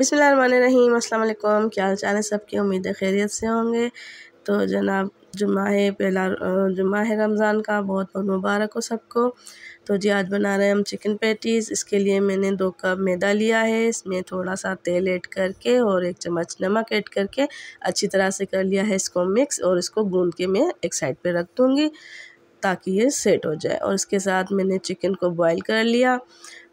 बिसमीम अल्लाम क्या हाल चाल है सबके उम्मीद है खैरियत से होंगे तो जनाब जुम्मा है पहला जुम्मा है रमज़ान का बहुत बहुत मुबारक हो सबको तो जी आज बना रहे हैं हम चिकन पैटीज़ इसके लिए मैंने दो कप मैदा लिया है इसमें थोड़ा सा तेल ऐड करके और एक चम्मच नमक ऐड करके अच्छी तरह से कर लिया है इसको मिक्स और इसको गूंद के मैं एक साइड पर रख दूँगी ताकि ये सेट हो जाए और इसके साथ मैंने चिकन को बॉयल कर लिया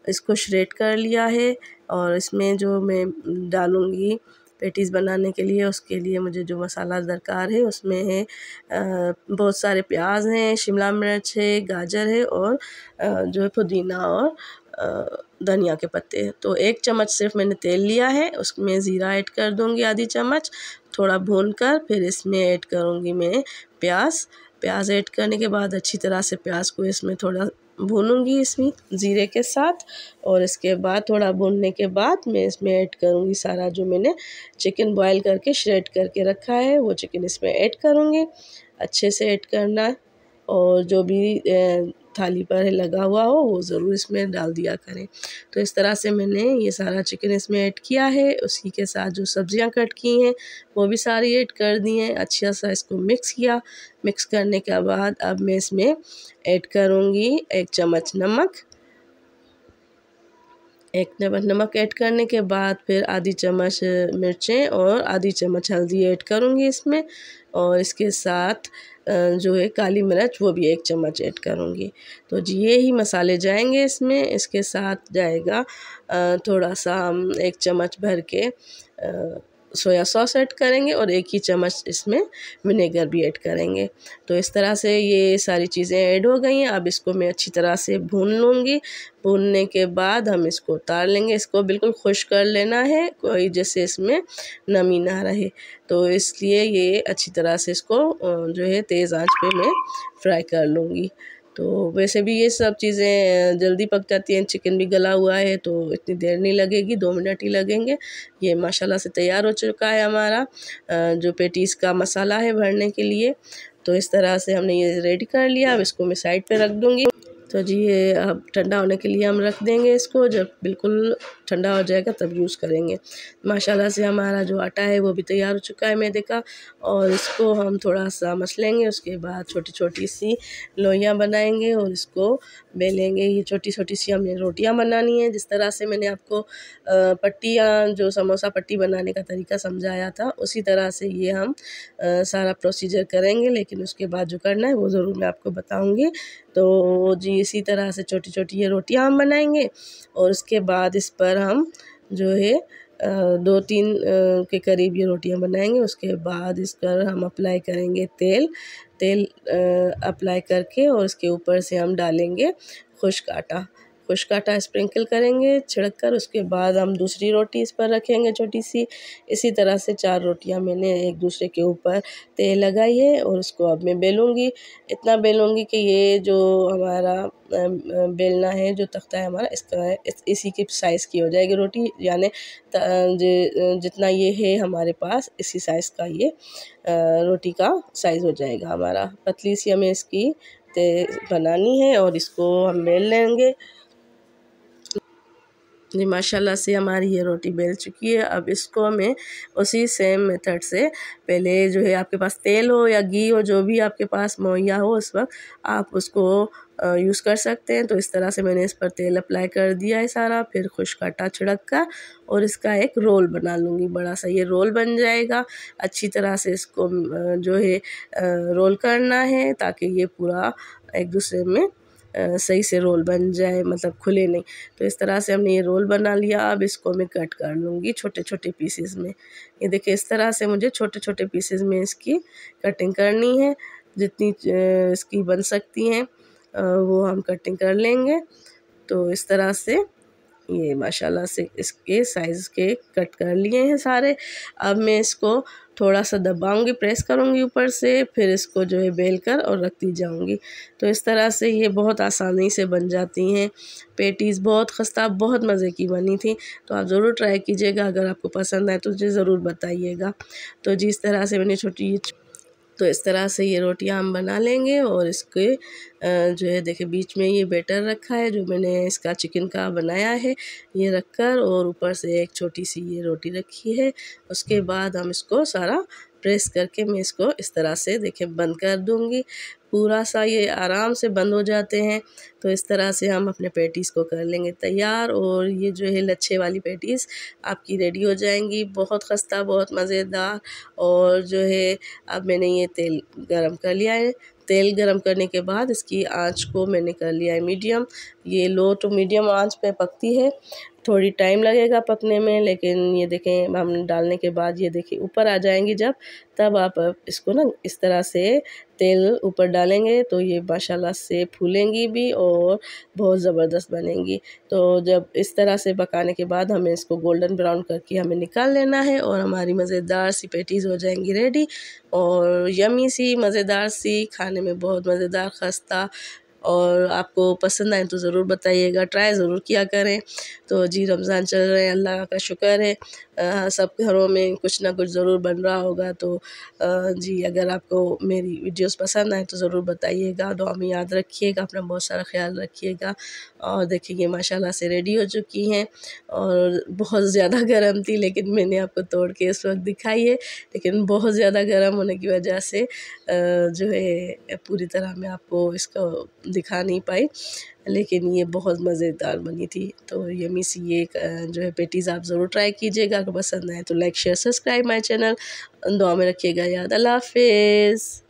इसको श्रेड कर लिया है और इसमें जो मैं डालूँगी पेटीज़ बनाने के लिए उसके लिए मुझे जो मसाला दरकार है उसमें है बहुत सारे प्याज हैं शिमला मिर्च है गाजर है और जो है पुदीना और धनिया के पत्ते तो एक चम्मच सिर्फ मैंने तेल लिया है उसमें ज़ीरा ऐड कर दूँगी आधी चम्मच थोड़ा भून कर फिर इसमें ऐड करूँगी मैं प्याज प्याज ऐड करने के बाद अच्छी तरह से प्याज को इसमें थोड़ा भूनूंगी इसमें ज़ीरे के साथ और इसके बाद थोड़ा भूनने के बाद मैं इसमें ऐड करूँगी सारा जो मैंने चिकन बॉयल करके श्रेड करके रखा है वो चिकन इसमें ऐड करूँगी अच्छे से ऐड करना और जो भी थाली पर लगा हुआ हो वो ज़रूर इसमें डाल दिया करें तो इस तरह से मैंने ये सारा चिकन इसमें ऐड किया है उसी के साथ जो सब्जियां कट की हैं वो भी सारी ऐड कर दी हैं अच्छा सा इसको मिक्स किया मिक्स करने के बाद अब मैं इसमें ऐड करूँगी एक चम्मच नमक एक चम्मच नमक ऐड करने के बाद फिर आधी चम्मच मिर्चें और आधी चम्मच हल्दी ऐड करूँगी इसमें और इसके साथ जो है काली मिर्च वो भी एक चम्मच ऐड करूँगी तो जी ये ही मसाले जाएंगे इसमें इसके साथ जाएगा थोड़ा सा एक चम्मच भर के सोया सॉस ऐड करेंगे और एक ही चम्मच इसमें विनेगर भी ऐड करेंगे तो इस तरह से ये सारी चीज़ें ऐड हो गई हैं अब इसको मैं अच्छी तरह से भून लूँगी भूनने के बाद हम इसको उतार लेंगे इसको बिल्कुल खुश कर लेना है कोई जैसे इसमें नमी ना रहे तो इसलिए ये अच्छी तरह से इसको जो है तेज़ आँच पर मैं फ्राई कर लूँगी तो वैसे भी ये सब चीज़ें जल्दी पक जाती हैं चिकन भी गला हुआ है तो इतनी देर नहीं लगेगी दो मिनट ही लगेंगे ये माशाल्लाह से तैयार हो चुका है हमारा जो पेटीज़ का मसाला है भरने के लिए तो इस तरह से हमने ये रेडी कर लिया अब इसको मैं साइड पे रख दूँगी तो जी ये अब ठंडा होने के लिए हम रख देंगे इसको जब बिल्कुल ठंडा हो जाएगा तब यूज़ करेंगे माशाल्लाह से हमारा जो आटा है वो भी तैयार हो चुका है मैं देखा और इसको हम थोड़ा सा मस लेंगे उसके बाद छोटी छोटी सी लोइयाँ बनाएंगे और इसको बेलेंगे ये छोटी छोटी सी हमने रोटियाँ बनानी है जिस तरह से मैंने आपको पट्टियाँ जो समोसा पट्टी बनाने का तरीका समझाया था उसी तरह से ये हम सारा प्रोसीजर करेंगे लेकिन उसके बाद जो करना है वो ज़रूर मैं आपको बताऊँगी तो जी इसी तरह से छोटी छोटी ये रोटियां हम बनाएंगे और उसके बाद इस पर हम जो है दो तीन के करीब ये रोटियां बनाएंगे उसके बाद इस पर हम अप्लाई करेंगे तेल तेल अप्लाई करके और उसके ऊपर से हम डालेंगे खुश्क आटा खुश्क आटा स्प्रिंकल करेंगे छिड़क कर उसके बाद हम दूसरी रोटी इस पर रखेंगे छोटी सी इसी तरह से चार रोटियां मैंने एक दूसरे के ऊपर तेल लगाई है और उसको अब मैं बेलूँगी इतना बेलूँगी कि ये जो हमारा बेलना है जो तख्ता है हमारा इसका इस, इसी के साइज़ की हो जाएगी रोटी यानि जितना ये है हमारे पास इसी साइज़ का ये रोटी का साइज़ हो जाएगा हमारा पतली सी हमें इसकी बनानी है और इसको हम बेल लेंगे जी माशाल्लाह से हमारी ये रोटी बेल चुकी है अब इसको हमें उसी सेम मेथड से पहले जो है आपके पास तेल हो या घी हो जो भी आपके पास मुहैया हो उस वक्त आप उसको यूज़ कर सकते हैं तो इस तरह से मैंने इस पर तेल अप्लाई कर दिया है सारा फिर खुश्क आटा छिड़क का और इसका एक रोल बना लूँगी बड़ा सा ये रोल बन जाएगा अच्छी तरह से इसको जो है रोल करना है ताकि ये पूरा एक दूसरे में सही से रोल बन जाए मतलब खुले नहीं तो इस तरह से हमने ये रोल बना लिया अब इसको मैं कट कर लूँगी छोटे छोटे पीसेस में ये देखिए इस तरह से मुझे छोटे छोटे पीसेस में इसकी कटिंग करनी है जितनी इसकी बन सकती हैं वो हम कटिंग कर लेंगे तो इस तरह से ये माशाल्लाह से इसके साइज़ के कट कर लिए हैं सारे अब मैं इसको थोड़ा सा दबाऊंगी प्रेस करूंगी ऊपर से फिर इसको जो है बेल कर और रखती जाऊंगी तो इस तरह से ये बहुत आसानी से बन जाती हैं पेटीज़ बहुत खस्ता बहुत मज़े की बनी थी तो आप ज़रूर ट्राई कीजिएगा अगर आपको पसंद आए तो मुझे ज़रूर बताइएगा तो जिस तरह से मैंने छोटी तो इस तरह से ये रोटियां हम बना लेंगे और इसके जो है देखिए बीच में ये बैटर रखा है जो मैंने इसका चिकन का बनाया है ये रख कर और ऊपर से एक छोटी सी ये रोटी रखी है उसके बाद हम इसको सारा प्रेस करके मैं इसको इस तरह से देखिए बंद कर दूँगी पूरा सा ये आराम से बंद हो जाते हैं तो इस तरह से हम अपने पैटीज़ को कर लेंगे तैयार और ये जो है लच्छे वाली पैटीज़ आपकी रेडी हो जाएंगी बहुत खस्ता बहुत मज़ेदार और जो है अब मैंने ये तेल गरम कर लिया है तेल गरम करने के बाद इसकी आंच को मैंने कर लिया है मीडियम ये लो टू मीडियम आंच पे पकती है थोड़ी टाइम लगेगा पकने में लेकिन ये देखें हम डालने के बाद ये देखें ऊपर आ जाएंगी जब तब आप इसको ना इस तरह से तेल ऊपर डालेंगे तो ये माशाल्लाह से फूलेंगी भी और बहुत ज़बरदस्त बनेंगी तो जब इस तरह से पकाने के बाद हमें इसको गोल्डन ब्राउन करके हमें निकाल लेना है और हमारी मज़ेदार सी पेटीज़ हो जाएंगी रेडी और यमी सी मज़ेदार सी खाने में बहुत मज़ेदार खस्ता और आपको पसंद आए तो ज़रूर बताइएगा ट्राई ज़रूर किया करें तो जी रमज़ान चल रहे हैं अल्लाह का शुक्र है सब घरों में कुछ ना कुछ ज़रूर बन रहा होगा तो जी अगर आपको मेरी वीडियोस पसंद आए तो ज़रूर बताइएगा दुआ में याद रखिएगा अपना बहुत सारा ख्याल रखिएगा और देखिए माशाल्लाह से रेडी हो चुकी हैं और बहुत ज़्यादा गर्म थी लेकिन मैंने आपको तोड़ के इस वक्त दिखाई है लेकिन बहुत ज़्यादा गर्म होने की वजह से जो है पूरी तरह मैं आपको इसका दिखा नहीं पाए लेकिन ये बहुत मज़ेदार बनी थी तो यमी सी ये जो है पेटीज़ आप ज़रूर ट्राई कीजिएगा अगर पसंद आए तो like share subscribe my channel दुआ में रखिएगा याद अल्लाह हाफिज़